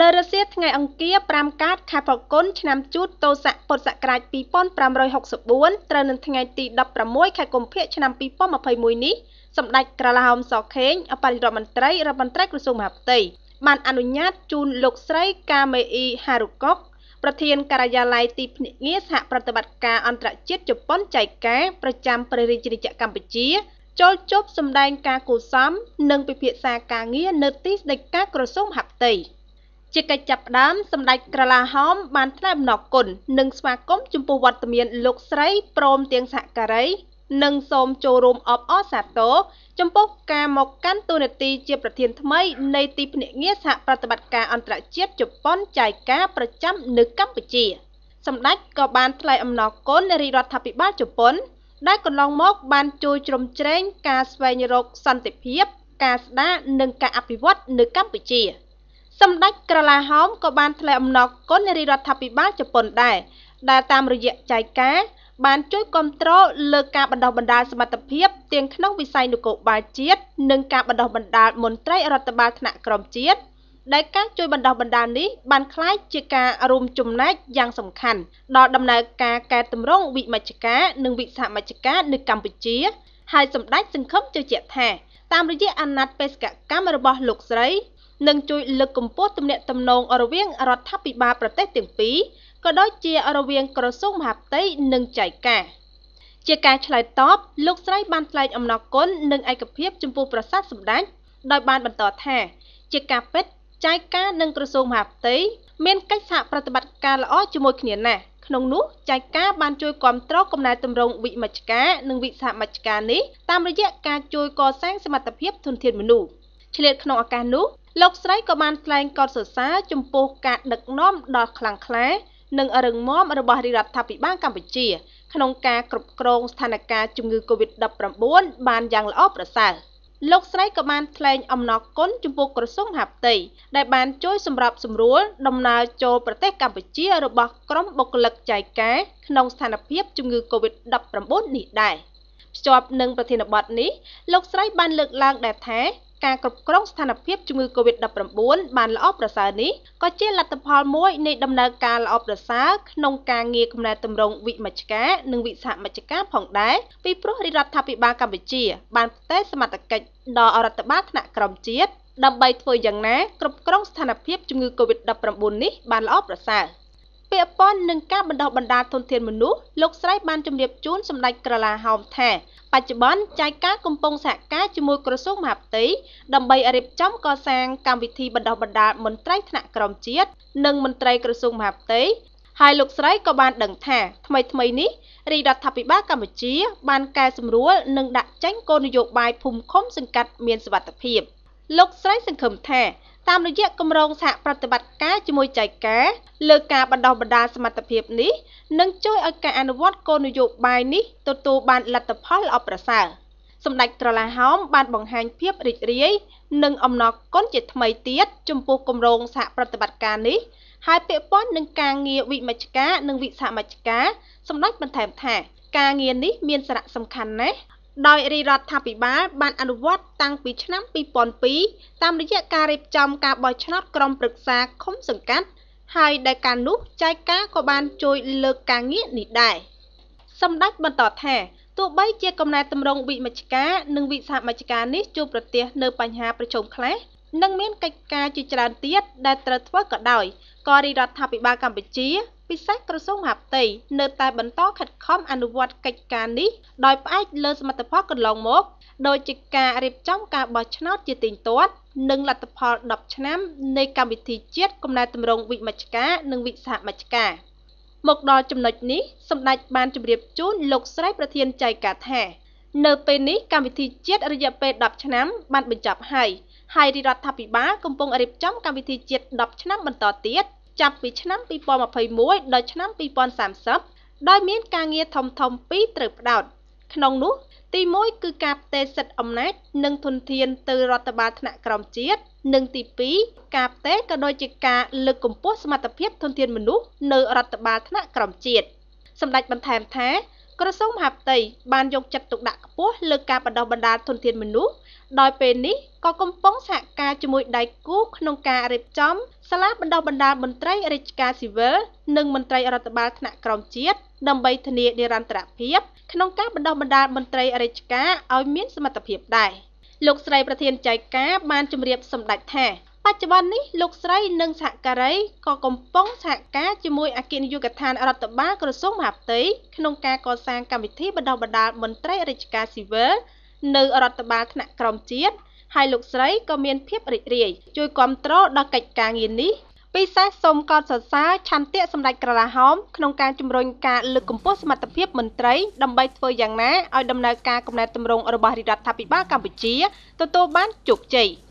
នៅរសៀលថ្ងៃអង្គារ5កើតខែផលគុណឆ្នាំជូតទោស័កពុទ្ធសករាជ2564ត្រូវនឹងថ្ងៃទី16ខែកុម្ភៈឆ្នាំ2021នេះសម្ដេចក្រឡាហោមសខេងអបរិរដ្ឋមន្ត្រីរដ្ឋមន្ត្រីក្រសួងមហាផ្ទៃបានអនុញ្ញាតជូនលោកស្រីកាមេអ៊ីហារុកុកប្រធានការិយាល័យទីភ្នាក់ងារសហប្រតិបត្តិការអន្តរជាតិជប៉ុនចៃកាប្រចាំព្រះរាជាណាចក្រកម្ពុជា ចូលជប់សម្ដែងការគូសំនិងពិភាក្សាការងារនៅទីស្តីការក្រសួងមហាផ្ទៃ។ជាកិច្ចចាប់ផ្ដើមសម្ដេចក្រឡាហោមបានថ្លែងអំណរគុណនិងស្វាគមន៍ចំពោះវត្តមានលោកស្រីព្រមទាំងសហការី និងសូមចូលរួមអបអរសាទរចំពោះការមកកាន់តួនាទីជាប្រធានថ្មីនៃទីភ្នាក់ងារសហប្រតិបត្តិការអន្តរជាតិជប៉ុនចៃការប្រចាំនៅកម្ពុជាសម្ដេចក៏បានថ្លែងអំណរគុណរាជរដ្ឋាភិបាលជប៉ុន ដែលកន្លងមកបានជួយជ្រោមជ្រែងការស្វែងរកសន្តិភាព ការស្ដារនិងការអភិវឌ្ឍនៅកម្ពុជា។សម្ដេចក្រឡាហោមក៏បានថ្លែងអំណរគុណនារីរដ្ឋាភិបាលជប៉ុនដែរដែលតាមរយៈចែកការបានជួយគ្រប់គ្រងលើការបណ្ដុះបណ្ដាលសមត្ថភាពទាំងក្នុងវិស័យនគរបាលជាតិនិងការបណ្ដុះបណ្ដាលមន្ត្រីរដ្ឋបាលថ្នាក់ក្រមជាតិដែលការជួយបណ្ដុះបណ្ដាលនេះបានក្លាយជាការរួមចំណែកយ៉ាងសំខាន់ដល់ដំណើរការកែតម្រង់វិមជ្ឈការនិងវិសហមជ្ឈការ នៅកម្ពុជាហើយសម្ដេចសង្ឃឹមជឿជាក់ថាតាមរយៈអាណត្តិបេសកកម្មរបស់លោកស្រីនិងជួយលើកកម្ពស់ទំនាក់ទំនងរវាងរដ្ឋាភិបាលប្រទេសទាំងពីរក៏ដូចជារវាងក្រសួងមហាផ្ទៃនិងចែកការជាការឆ្លើយតបលោកស្រីបានថ្លែងអំណរគុណនិងឯកភាពចំពោះប្រាសាទសម្ដេចដោយបានបន្តថា ជាការពិតចែកការនិងក្រសួងមហាផ្ទៃមានកិច្ចសហប្រតិបត្តិការល្អជាមួយគ្នាណាស់ក្នុងនោះចែកការបានជួយគ្រប់គ្រងកំណែទម្រង់វិមជ្ឈការនិងវិសហមជ្ឈការនេះតាមរយៈការជួយកសាងសមត្ថភាពធនធានមនុស្សឆ្លៀតក្នុងឱកាសនោះលោកស្រីក៏បានថ្លែងកោតសរសើរចំពោះការដឹកនាំដ៏ខ្លាំងក្លានិងរឹងមាំរបស់រាជរដ្ឋាភិបាលកម្ពុជាក្នុងការគ្រប់គ្រងស្ថានភាពជំងឺ Covid-19 បានយ៉ាងល្អប្រសើរលោកស្រីក៏បានថ្លែងអំណរគុណចំពោះក្រសួងមហាផ្ទៃដែលបានជួយសម្របសម្រួលដំណើរចូលប្រទេសកម្ពុជារបស់ក្រុមបុគ្គលិកចាយការក្នុងស្ថានភាពជំងឺ Covid-19 នេះដែរភ្ជាប់នឹងប្រធានបទនេះលោកស្រីបានលើកឡើងដែរថាការគ្រប់គ្រងស្ថានភាពជំងឺ Covid-19 បានល្អប្រសើរនេះក៏ជាលទ្ធផលមួយនៃដំណើរការល្អប្រសើរក្នុងការងារគំណែតម្រង់វិមជ្ឈការនិងវិសហមជ្ឈការផងដែរពីព្រោះរដ្ឋាភិបាលកម្ពុជា បានផ្ទេរសមត្ថកិច្ចដល់រដ្ឋបាលថ្នាក់ក្រោមជាតិដើម្បីធ្វើយ៉ាងណាគ្រប់គ្រងស្ថានភាពជំងឺ Covid-19 នេះបានល្អប្រសើរ។ពាក់ព័ន្ធនឹងការបណ្ដុះបណ្ដាលធនធានមនុស្សលោកស្រីបានជម្រាបជូនសម្ដេចក្រឡាហោមថាបច្ចុប្បន្នចែកការកំពុងសហការជាមួយក្រសួងមហាផ្ទៃដើម្បីរៀបចំកសាងកម្មវិធីបណ្ដុះបណ្ដាលមន្ត្រីថ្នាក់ក្រមជាតិនិងមន្ត្រីក្រសួងមហាផ្ទៃហើយលោកស្រីក៏បានដឹងថាថ្មីថ្មីនេះរាជរដ្ឋាភិបាលកម្ពុជាបានកែសម្រួលនិងដាក់ចេញគោលនយោបាយភូមិឃុំសង្កាត់មានសុវត្ថិភាព លោកស្រីសង្ឃឹមថាតាមរយៈគម្រោងសហប្រតិបត្តិការជាមួយចៃការលើការបណ្ដុះបណ្ដាលសមត្ថភាពនេះនឹងជួយឲ្យការអនុវត្តគោលនយោបាយនេះទទួលបានលទ្ធផលល្អប្រសើរសម្ដេចត្រឡាហោមបានបង្ហាញភាពរីករាយនិងអំណរគុណជាថ្មីទៀតចំពោះគម្រោងសហប្រតិបត្តិការនេះហើយពាក់ព័ន្ធនឹងការងារវិមជ្ឈការនិងវិសហមជ្ឈការសម្ដេចបន្ថែមថា ការងារនេះមានសារៈសំខាន់ណាស់ដោយរាជរដ្ឋាភិបាលបានអនុវត្តតាំងពីឆ្នាំ2002តាមរយៈការរៀបចំការបោះឆ្នោតក្រុមប្រឹក្សាឃុំសង្កាត់ហើយដែលការនោះចែកការក៏បានជួយលើកការងារនេះដែរសម្ដេចបន្តថាទោះបីជាកំណែតម្រង់វិមជ្ឈការនិងវិសហមជ្ឈការនេះជួបប្រទះនៅបញ្ហាប្រជុំខ្លះនិងមានកិច្ចការជាច្រើនទៀតដែលត្រូវធ្វើក៏ដោយក៏រាជរដ្ឋាភិបាលកម្ពុជាពិសេសក្រសួងមហាផ្ទៃនៅតែបន្តខិតខំអនុវត្តកិច្ចការនេះដោយផ្អែកលើសមិទ្ធផលកន្លងមកដោយជាការរៀបចំការបោះឆ្នោត ជាទៀងទាត់និងលទ្ធផល10ឆ្នាំនៃកម្មវិធីជាតិកំណែតម្រង់វិមជ្ឈការនិងវិសហមជ្ឈការមកដល់ចំណុចនេះសម្ដេចបានជម្រាបជូនលោកស្រីប្រធានចៃកាថានៅពេលនេះកម្មវិធីជាតិរយៈពេល10ឆ្នាំបានបញ្ចប់ហើយហើយរដ្ឋាភិបាលកំពុងរៀបចំកម្មវិធីជាតិ10ឆ្នាំ បន្តទៀតចាប់ពីឆ្នាំ2021ដល់ឆ្នាំ2030ដោយមានការងារធំធំពីរត្រូវផ្ដោត ក្នុងនោះ ទី1គឺការផ្ទេរសិទ្ធិអំណាចនិងធនធានទៅរដ្ឋបាលថ្នាក់ក្រោមជាតិនិងទី2ការផ្ទេរក៏ដូចជាការលើកកម្ពស់សមត្ថភាពធនធានមនុស្សនៅរដ្ឋបាលថ្នាក់ក្រោមជាតិសម្ដេចបន្ថែមថាក្រសួងមហាផ្ទៃបានយកចិត្តទុកដាក់ខ្ពស់លើការបណ្ដុះបណ្ដាលធនធានមនុស្សដោយពេលនេះក៏កំពុងសហការជាមួយដៃគូក្នុងការរៀបចំសាលាបណ្ដុះបណ្ដាលមន្ត្រីរាជការស៊ីវិលនិងមន្ត្រីរដ្ឋបាលថ្នាក់ក្រោមជាតិដើម្បីធានានិរន្តរភាពក្នុងការបណ្ដុះបណ្ដាលមន្ត្រីរាជការឲ្យមានសមត្ថភាពដែរលោកស្រីប្រធានចៃការបានជម្រាបសម្ដេចថាច្ចុប្បន្ននេះលោកស្រី និងសហការីក៏កំពុងសហការជាមួយអគ្គនាយកដ្ឋានរដ្ឋបាលក្រសួងមហាផ្ទៃក្នុងការកសាងកម្មវិធីបណ្ដុះបណ្ដាលមន្ត្រីរាជការស៊ីវិលនៅរដ្ឋបាលថ្នាក់ក្រមជាតិហើយលោកស្រីក៏មានភាពរីករាយជួយគ្រប់គ្រងដល់កិច្ចការងារនេះពិសេសសូមកោតសរសើរឆន្ទៈសម្ដេចក្រឡាហោមក្នុងការជំរុញការលើកកម្ពស់សមត្ថភាពមន្ត្រីដើម្បីធ្វើយ៉ាងណាឲ្យដំណើរការកំណែតម្រង់របស់រដ្ឋាភិបាលកម្ពុជាទទួលបានជោគជ័យ។